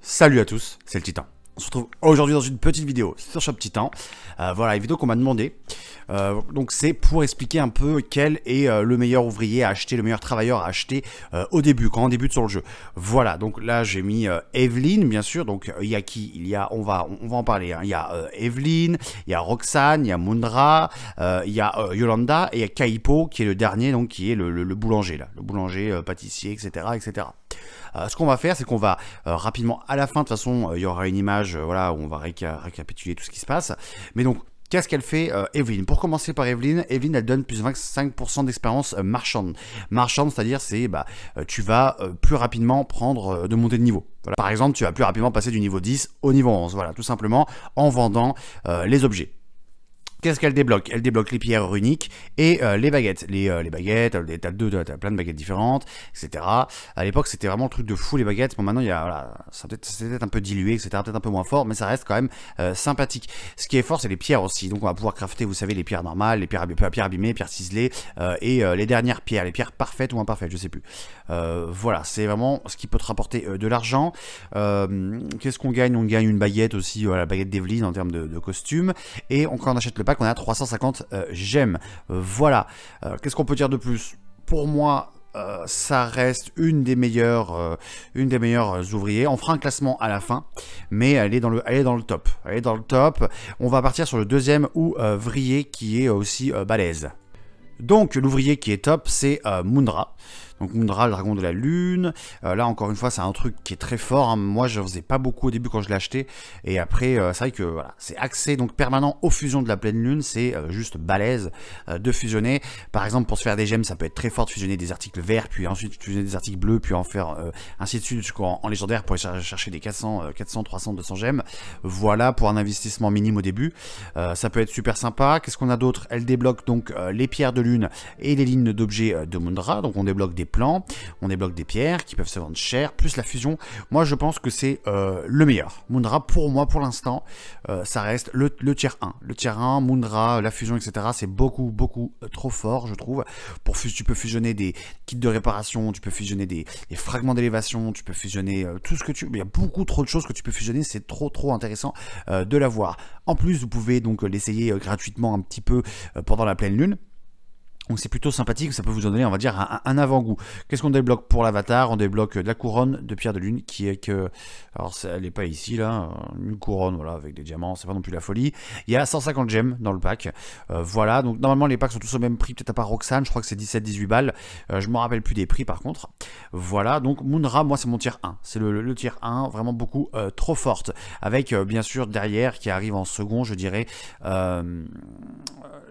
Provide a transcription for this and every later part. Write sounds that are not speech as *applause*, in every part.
Salut à tous, c'est le Titan. On se retrouve aujourd'hui dans une petite vidéo sur Shop Titan. Euh, voilà, une vidéo qu'on m'a demandé. Euh, donc c'est pour expliquer un peu quel est euh, le meilleur ouvrier à acheter, le meilleur travailleur à acheter au début, quand on débute sur le jeu. Voilà, donc là j'ai mis Evelyn, bien sûr. Donc il y a qui Il y a, on va, on, va en parler. Hein. Il y a Evelyn, il y a Roxane, il y a Mundra, il y a Yolanda et il y a Kaipo qui est le dernier, donc qui est le, le boulanger là, le boulanger, pâtissier, etc., etc. Euh, ce qu'on va faire, c'est qu'on va euh, rapidement, à la fin, de toute façon, euh, il y aura une image voilà, où on va récapituler tout ce qui se passe. Mais donc, Qu'est-ce qu'elle fait Evelyne Evelyn Pour commencer par Evelyn, Evelyne, elle donne plus de 25% d'expérience marchande. Marchande, c'est-à-dire c'est bah tu vas plus rapidement prendre de montée de niveau. Par exemple, tu vas plus rapidement passer du niveau 10 au niveau 11, voilà, tout simplement en vendant les objets. Qu'est-ce qu'elle débloque Elle débloque les pierres runiques et euh, les baguettes. Les, euh, baguettes, euh, t'as t'as plein de baguettes différentes, etc. À l'époque, c'était vraiment le truc de fou les baguettes. Bon, maintenant, il y a, peut être, un peu dilué, etc. Peut-être un peu moins fort, mais ça reste quand même sympathique. Ce qui est fort, c'est les pierres aussi. Donc, on va pouvoir crafter, vous savez, les pierres normales, les pierres, pierres abîmées, les pierres ciselées et les dernières pierres, les pierres parfaites ou imparfaites, je sais plus. voilà, c'est vraiment ce qui peut te rapporter de l'argent. Qu'est-ce qu'on gagne On gagne une baguette aussi, la baguette d'Evelyne en termes de, de costume. Et on, quand on achète le pack, qu'on a 350 gemmes, euh, j'aime. Voilà. Euh, qu'est-ce qu'on peut dire de plus Pour moi, euh, ça reste une des meilleures, une des meilleures ouvriers. On fera un classement à la fin, mais elle est dans le, elle dans le top. Elle est dans le top. On va partir sur le deuxième ouvrier qui est aussi balaise balèze. Donc l'ouvrier qui est top, c'est Mundra. Donc Mundra, le dragon de la lune. Euh, là encore une fois, c'est un truc qui est très fort. Hein. Moi, je faisais pas beaucoup au début quand je l'ai acheté. Et après, euh, c'est vrai que voilà, c'est accès donc permanent aux fusions de la pleine lune. C'est euh, juste balèze de fusionner. Par exemple, pour se faire des gemmes, ça peut être très fort de fusionner des articles verts, puis ensuite fusionner des articles bleus, puis en faire ainsi de suite jusqu'en en légendaire pour aller chercher des 400, 400, 300, 200 gemmes. Voilà pour un investissement minime au début. ça peut être super sympa. Qu'est-ce qu'on a d'autre Elle débloque donc les pierres de lune et les lignes d'objets de Mundra. Donc on débloque des plans, on débloque des pierres qui peuvent se vendre cher, plus la fusion. Moi, je pense que c'est euh, le meilleur. Moundra pour moi, pour l'instant, euh, ça reste le, tiers 1. Le tiers 1, Moundra, la fusion, etc., c'est beaucoup, beaucoup euh, trop fort, je trouve. tu peux fusionner des kits de réparation, tu peux fusionner des, fragments d'élévation, tu peux fusionner tout ce que tu... Il y a beaucoup trop de choses que tu peux fusionner, c'est trop, trop intéressant de l'avoir. En plus, vous pouvez donc l'essayer gratuitement un petit peu pendant la pleine lune. Donc c'est plutôt sympathique, ça peut vous donner, on va dire, un, avant-goût. Qu'est-ce qu'on débloque pour l'avatar On débloque de la couronne de pierre de lune qui est que... Alors elle n'est pas ici là, euh, une couronne voilà, avec des diamants, c'est pas non plus la folie. Il y a 150 gemmes dans le pack. Euh, voilà, donc normalement les packs sont tous au même prix, peut-être à part Roxane, je crois que c'est 17-18 balles. Euh, je je me rappelle plus des prix par contre. Voilà, donc Moonra, moi c'est mon tier 1. C'est le, tir tier 1, vraiment beaucoup trop forte. Avec bien sûr derrière qui arrive en second, je dirais,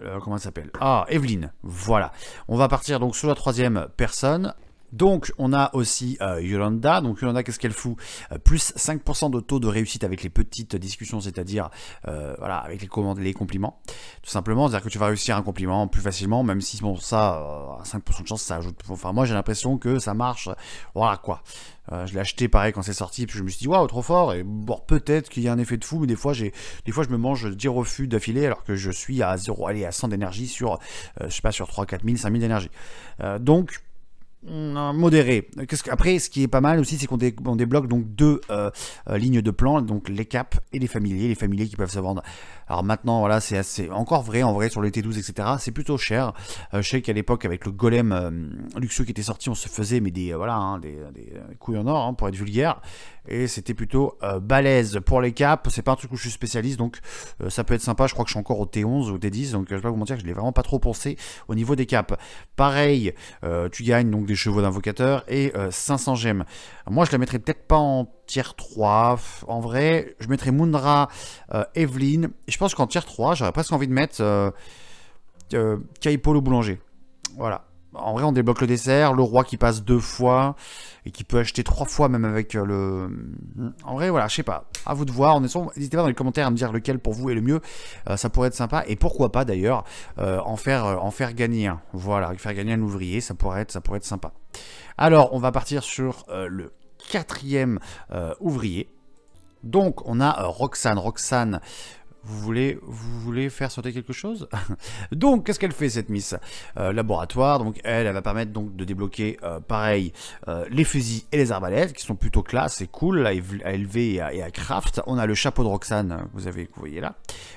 euh, comment elle s'appelle Ah, Evelyne. Voilà. On va partir donc sur la troisième personne. Donc on a aussi euh, Yolanda. Donc Yolanda, qu'est-ce qu'elle fout euh, Plus 5% de taux de réussite avec les petites discussions, c'est-à-dire euh, voilà, avec les, commandes, les compliments. Tout simplement, c'est-à-dire que tu vas réussir un compliment plus facilement, même si bon ça, à 5% de chance, ça ajoute. Enfin moi j'ai l'impression que ça marche. Voilà quoi. je l'ai acheté pareil quand c'est sorti, puis je me suis dit waouh trop fort. Et bon peut-être qu'il y a un effet de fou, mais des fois j'ai, des fois je me mange 10 refus d'affilée alors que je suis à 0, allez à 100 d'énergie sur, je sais pas sur 3, 4 000, 5 000 d'énergie. donc Mm, modéré. Après, ce qui est pas mal aussi, c'est qu'on débloque donc deux euh, euh, lignes de plan, donc les caps et les familiers, les familiers qui peuvent se vendre. Alors maintenant, voilà, c'est assez encore vrai en vrai sur le T12, etc. C'est plutôt cher. Euh, je sais qu'à l'époque, avec le golem luxueux qui était sorti, on se faisait mais des voilà hein, des, couilles en or hein, pour être vulgaire et c'était plutôt balaise euh, balèze. Pour les caps, c'est pas un truc où je suis spécialiste, donc euh, ça peut être sympa. Je crois que je suis encore au T11 ou au T10, donc euh, je vais pas vous mentir, je l'ai vraiment pas trop pensé au niveau des caps. Pareil, tu gagnes donc des chevaux d'invocateur et 500 gemmes. Moi, je la mettrais peut-être pas en tier 3. En vrai, je mettrais Mundra, Evelyn. Je pense qu'en tier 3, j'aurais presque envie de mettre le Boulanger. Voilà en vrai, on débloque le dessert, le roi qui passe deux fois et qui peut acheter trois fois même avec euh, le. En vrai, voilà, je sais pas. À vous de voir. N'hésitez pas dans les commentaires à me dire lequel pour vous est le mieux. Euh, ça pourrait être sympa et pourquoi pas d'ailleurs euh, en faire en faire gagner un. Voilà, faire gagner un ouvrier, ça pourrait être ça pourrait être sympa. Alors, on va partir sur le quatrième ouvrier. Donc, on a Roxane. Roxane, vous voulez, vous voulez faire sauter quelque chose *laughs* Donc, qu'est-ce qu'elle fait cette miss euh, Laboratoire, donc elle, elle va permettre donc de débloquer, euh, pareil, euh, les fusils et les arbalètes, qui sont plutôt classe et cool, à, élever et à, craft. On a le chapeau de Roxane, vous avez, vous voyez là,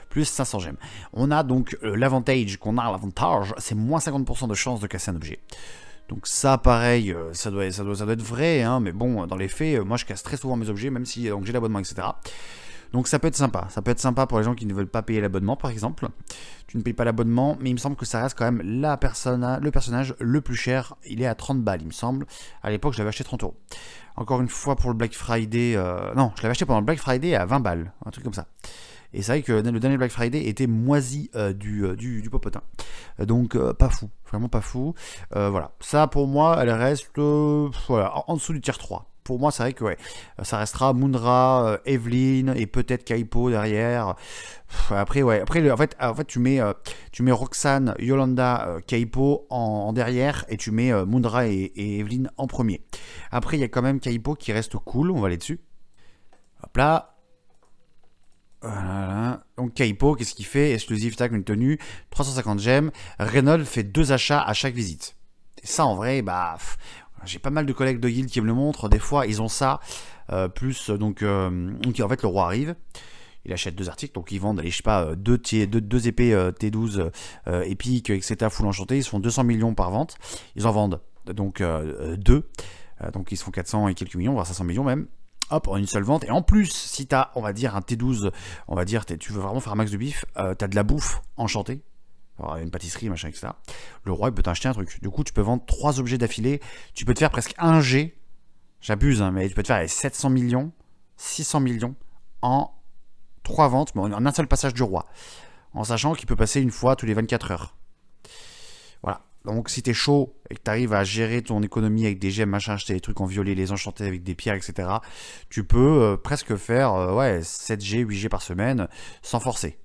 plus 500 gemmes. On a donc l'avantage qu'on a, l'avantage, c'est moins 50% de chance de casser un objet. Donc ça, pareil, ça doit, ça doit, ça être vrai, hein, mais bon, dans les faits, moi je casse très souvent mes objets, même si j'ai l'abonnement, etc. Donc ça peut être sympa. Ça peut être sympa pour les gens qui ne veulent pas payer l'abonnement, par exemple. Tu ne payes pas l'abonnement, mais il me semble que ça reste quand même la le personnage le plus cher. Il est à 30 balles, il me semble. À l'époque, je l'avais acheté 30 euros. Encore une fois, pour le Black Friday... Euh, non, je l'avais acheté pendant le Black Friday à 20 balles. Un truc comme ça. Et c'est vrai que le dernier Black Friday était moisi euh, euh, du, du, popotin. Donc pas fou, vraiment pas fou. voilà, ça pour moi, elle reste en dessous du tier 3 pour moi, c'est vrai que ouais, ça restera Mundra, euh, Evelyn et peut-être Kaipo derrière. Après, ouais, après, en fait, en fait tu, mets, euh, tu mets Roxane, Yolanda, euh, Kaipo en, derrière et tu mets Mundra et, Evelyne en premier. Après, il y a quand même Kaipo qui reste cool, on va aller dessus. Hop là, voilà. Donc Kaipo, qu'est-ce qu'il fait Exclusive tag, une tenue, 350 gemmes. Reynolds fait deux achats à chaque visite. ça, en vrai, bah, j'ai pas mal de collègues de guild qui me le montrent. Des fois, ils ont ça. Euh, plus, euh, donc, euh, en fait, le roi arrive. Il achète deux articles, donc ils vendent, je sais pas, deux, deux, épées T12 épiques, etc. Full enchanté. Ils se font 200 millions par vente. Ils en vendent donc deux. donc ils se font 400 et quelques millions, voire 500 millions même hop, en une seule vente. Et en plus, si t'as, on va dire, un T12, on va dire, tu veux vraiment faire un max de bif, t'as de la bouffe enchantée, une pâtisserie, machin, etc. Le roi, il peut t'acheter un truc. Du coup, tu peux vendre trois objets d'affilée. Tu peux te faire presque un G. J'abuse, hein, mais tu peux te faire 700 millions, 600 millions en trois ventes, mais en un seul passage du roi. En sachant qu'il peut passer une fois tous les 24 heures. Voilà. Donc, si t'es chaud et que t'arrives à gérer ton économie avec des gemmes, machin, acheter des trucs en violet, les enchanter avec des pierres, etc., tu peux euh, presque faire euh, ouais, 7G, 8G par semaine sans forcer.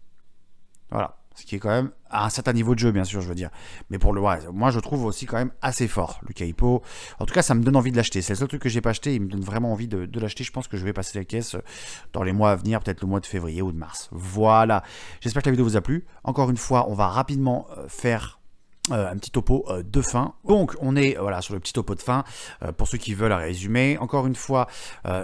Voilà qui est quand même à un certain niveau de jeu, bien sûr, je veux dire. Mais pour le reste, moi, je trouve aussi quand même assez fort, le Kaipo. En tout cas, ça me donne envie de l'acheter. C'est le seul truc que j'ai pas acheté. Il me donne vraiment envie de, de l'acheter. Je pense que je vais passer la caisse dans les mois à venir, peut-être le mois de février ou de mars. Voilà. J'espère que la vidéo vous a plu. Encore une fois, on va rapidement euh, faire euh, un petit topo euh, de fin. Donc on est voilà sur le petit topo de fin euh, pour ceux qui veulent résumer. Encore une fois,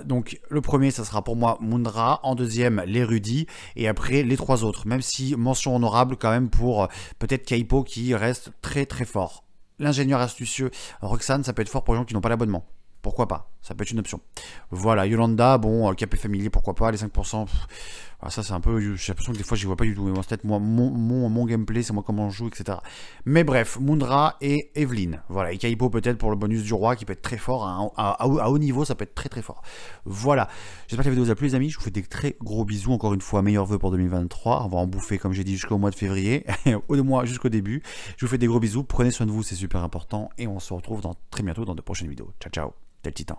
donc le premier ça sera pour moi Mundra, en deuxième l'érudit et après les trois autres. Même si mention honorable quand même pour peut-être Kaipo qui reste très très fort. L'ingénieur astucieux Roxane ça peut être fort pour les gens qui n'ont pas l'abonnement. Pourquoi pas ça peut être une option. Voilà, Yolanda, bon, euh, Capé Familier, pourquoi pas, les 5%. ça, c'est un peu. J'ai l'impression que des fois, je j'y vois pas du tout. Mais c'est peut-être moi, mon, mon, gameplay, c'est moi comment je joue, etc. Mais bref, Mundra et Evelyn. Voilà, et Kaipo peut-être pour le bonus du roi qui peut être très fort. Hein, à, haut niveau, ça peut être très très fort. Voilà. J'espère que la vidéo vous a plu, les amis. Je vous fais des très gros bisous. Encore une fois, meilleurs vœux pour 2023. On va en bouffer, comme j'ai dit, jusqu'au mois de février. *laughs* au mois, jusqu'au début. Je vous fais des gros bisous. Prenez soin de vous, c'est super important. Et on se retrouve très bientôt dans de prochaines vidéos. Ciao, ciao. Tel Titan.